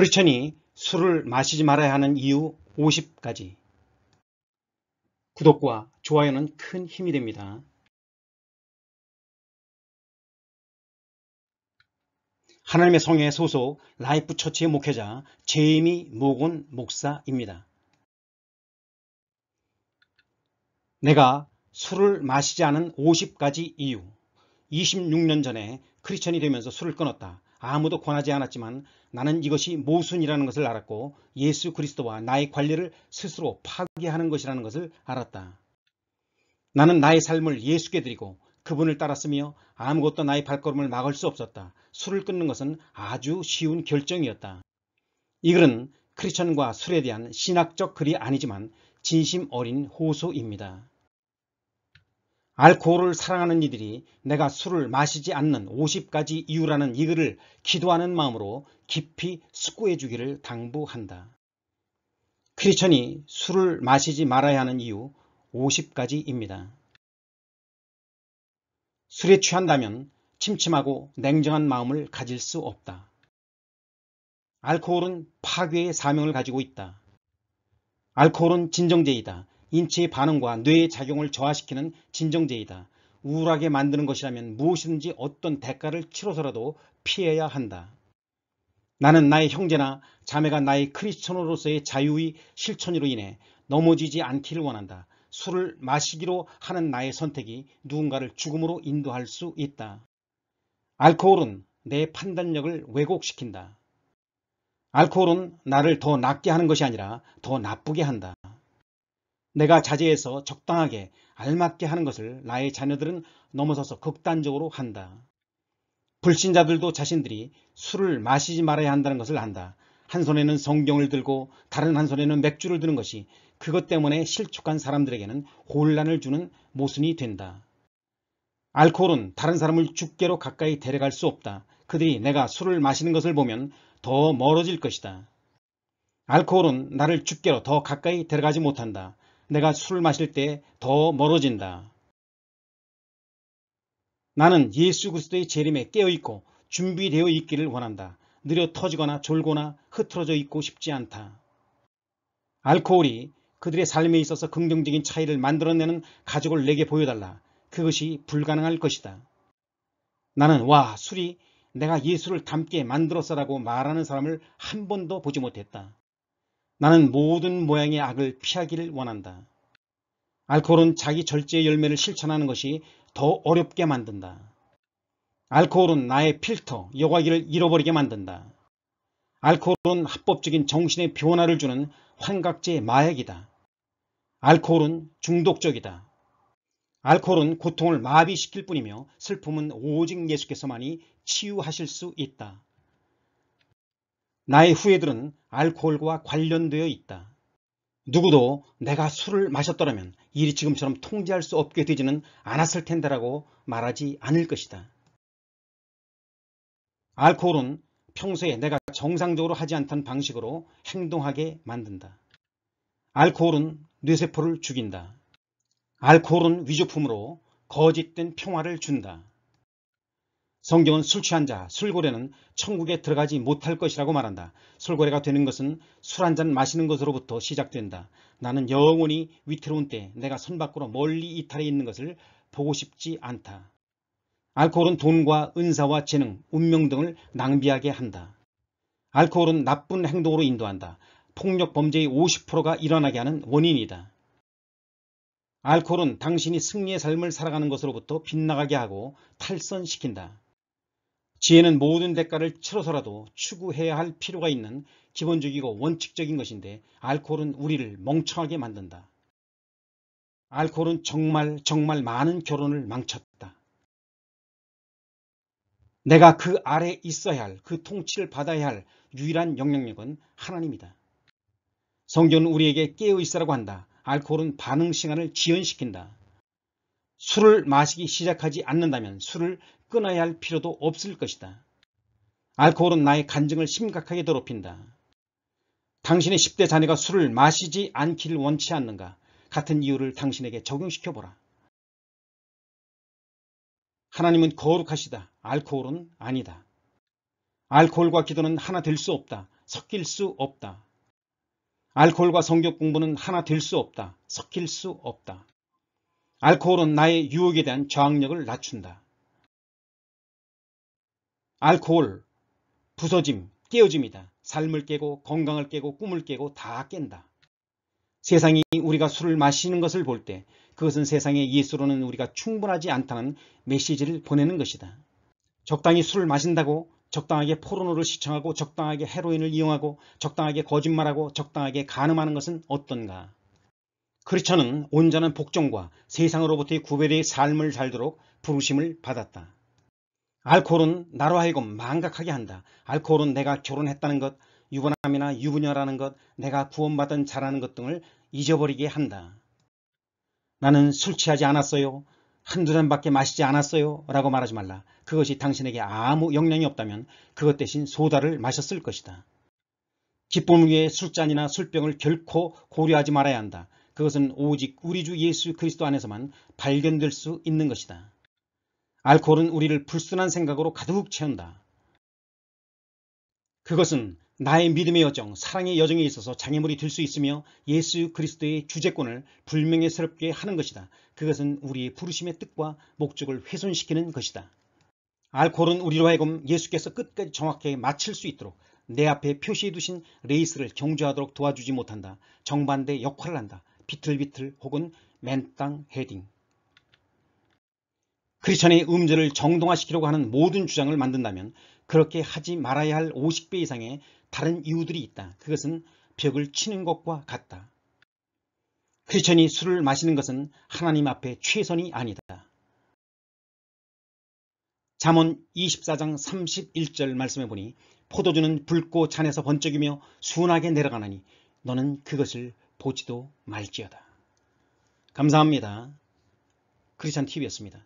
크리스천이 술을 마시지 말아야 하는 이유 50가지 구독과 좋아요는 큰 힘이 됩니다. 하나님의 성에 소속 라이프 처치의 목회자 제이미 모곤 목사입니다. 내가 술을 마시지 않은 50가지 이유 26년 전에 크리스천이 되면서 술을 끊었다. 아무도 권하지 않았지만 나는 이것이 모순이라는 것을 알았고 예수 그리스도와 나의 관리를 스스로 파괴하는 것이라는 것을 알았다. 나는 나의 삶을 예수께 드리고 그분을 따랐으며 아무것도 나의 발걸음을 막을 수 없었다. 술을 끊는 것은 아주 쉬운 결정이었다. 이 글은 크리천과 술에 대한 신학적 글이 아니지만 진심 어린 호소입니다. 알코올을 사랑하는 이들이 내가 술을 마시지 않는 50가지 이유라는 이 글을 기도하는 마음으로 깊이 숙고해 주기를 당부한다. 크리천이 술을 마시지 말아야 하는 이유 50가지입니다. 술에 취한다면 침침하고 냉정한 마음을 가질 수 없다. 알코올은 파괴의 사명을 가지고 있다. 알코올은 진정제이다. 인체의 반응과 뇌의 작용을 저하시키는 진정제이다. 우울하게 만드는 것이라면 무엇이든지 어떤 대가를 치러서라도 피해야 한다. 나는 나의 형제나 자매가 나의 크리스천으로서의 자유의 실천으로 인해 넘어지지 않기를 원한다. 술을 마시기로 하는 나의 선택이 누군가를 죽음으로 인도할 수 있다. 알코올은 내 판단력을 왜곡시킨다. 알코올은 나를 더 낫게 하는 것이 아니라 더 나쁘게 한다. 내가 자제해서 적당하게 알맞게 하는 것을 나의 자녀들은 넘어서서 극단적으로 한다. 불신자들도 자신들이 술을 마시지 말아야 한다는 것을 안다. 한 손에는 성경을 들고 다른 한 손에는 맥주를 드는 것이 그것 때문에 실축한 사람들에게는 혼란을 주는 모순이 된다. 알코올은 다른 사람을 죽게로 가까이 데려갈 수 없다. 그들이 내가 술을 마시는 것을 보면 더 멀어질 것이다. 알코올은 나를 죽게로 더 가까이 데려가지 못한다. 내가 술을 마실 때 더 멀어진다. 나는 예수 그리스도의 재림에 깨어있고 준비되어 있기를 원한다. 느려 터지거나 졸거나 흐트러져 있고 싶지 않다. 알코올이 그들의 삶에 있어서 긍정적인 차이를 만들어내는 가족을 내게 보여달라. 그것이 불가능할 것이다. 나는 와 술이 내가 예수를 닮게 만들었어라고 말하는 사람을 한 번도 보지 못했다. 나는 모든 모양의 악을 피하기를 원한다. 알코올은 자기 절제의 열매를 실천하는 것이 더 어렵게 만든다. 알코올은 나의 필터, 여과기를 잃어버리게 만든다. 알코올은 합법적인 정신의 변화를 주는 환각제 마약이다. 알코올은 중독적이다. 알코올은 고통을 마비시킬 뿐이며 슬픔은 오직 예수께서만이 치유하실 수 있다. 나의 후예들은 알코올과 관련되어 있다. 누구도 내가 술을 마셨더라면 일이 지금처럼 통제할 수 없게 되지는 않았을 텐데라고 말하지 않을 것이다. 알코올은 평소에 내가 정상적으로 하지 않던 방식으로 행동하게 만든다. 알코올은 뇌세포를 죽인다. 알코올은 위조품으로 거짓된 평화를 준다. 성경은 술 취한 자, 술고래는 천국에 들어가지 못할 것이라고 말한다. 술고래가 되는 것은 술 한 잔 마시는 것으로부터 시작된다. 나는 영원히 위태로운 때 내가 선 밖으로 멀리 이탈해 있는 것을 보고 싶지 않다. 알코올은 돈과 은사와 재능, 운명 등을 낭비하게 한다. 알코올은 나쁜 행동으로 인도한다. 폭력 범죄의 50%가 일어나게 하는 원인이다. 알코올은 당신이 승리의 삶을 살아가는 것으로부터 빗나가게 하고 탈선시킨다. 지혜는 모든 대가를 치러서라도 추구해야 할 필요가 있는 기본적이고 원칙적인 것인데 알코올은 우리를 멍청하게 만든다. 알코올은 정말 정말 많은 결혼을 망쳤다. 내가 그 아래 있어야 할, 그 통치를 받아야 할 유일한 영향력은 하나님이다. 성경은 우리에게 깨어 있으라고 한다. 알코올은 반응 시간을 지연시킨다. 술을 마시기 시작하지 않는다면 술을 끊어야 할 필요도 없을 것이다. 알코올은 나의 간증을 심각하게 더럽힌다. 당신의 10대 자녀가 술을 마시지 않길 원치 않는가 같은 이유를 당신에게 적용시켜보라. 하나님은 거룩하시다. 알코올은 아니다. 알코올과 기도는 하나 될 수 없다. 섞일 수 없다. 알코올과 성격 공부는 하나 될 수 없다. 섞일 수 없다. 알코올은 나의 유혹에 대한 저항력을 낮춘다. 알코올, 부서짐, 깨어짐이다. 삶을 깨고 건강을 깨고 꿈을 깨고 다 깬다. 세상이 우리가 술을 마시는 것을 볼 때 그것은 세상의 예수로는 우리가 충분하지 않다는 메시지를 보내는 것이다. 적당히 술을 마신다고 적당하게 포르노를 시청하고 적당하게 헤로인을 이용하고 적당하게 거짓말하고 적당하게 가늠하는 것은 어떤가? 크리스천은 온전한 복종과 세상으로부터의 구별의 삶을 살도록 부르심을 받았다. 알코올은 나로 하여금 망각하게 한다. 알코올은 내가 결혼했다는 것, 유부남이나 유부녀라는 것, 내가 구원받은 자라는 것 등을 잊어버리게 한다. 나는 술 취하지 않았어요. 한두 잔밖에 마시지 않았어요. 라고 말하지 말라. 그것이 당신에게 아무 영향이 없다면 그것 대신 소다를 마셨을 것이다. 기쁨위에 술잔이나 술병을 결코 고려하지 말아야 한다. 그것은 오직 우리 주 예수 그리스도 안에서만 발견될 수 있는 것이다. 알코올은 우리를 불순한 생각으로 가득 채운다. 그것은 나의 믿음의 여정, 사랑의 여정에 있어서 장애물이 될 수 있으며 예수 그리스도의 주재권을 불명예스럽게 하는 것이다. 그것은 우리의 부르심의 뜻과 목적을 훼손시키는 것이다. 알코올은 우리로 하여금 예수께서 끝까지 정확하게 마칠 수 있도록 내 앞에 표시해 두신 레이스를 경주하도록 도와주지 못한다. 정반대 역할을 한다. 비틀비틀 혹은 맨땅 헤딩 크리스천의 음절을 정동화시키려고 하는 모든 주장을 만든다면 그렇게 하지 말아야 할 50배 이상의 다른 이유들이 있다. 그것은 벽을 치는 것과 같다. 크리스천이 술을 마시는 것은 하나님 앞에 최선이 아니다. 잠언 24장 31절 말씀해 보니 포도주는 붉고 잔에서 번쩍이며 순하게 내려가나니 너는 그것을 보지도 말지어다. 감사합니다. 크리스찬TV였습니다.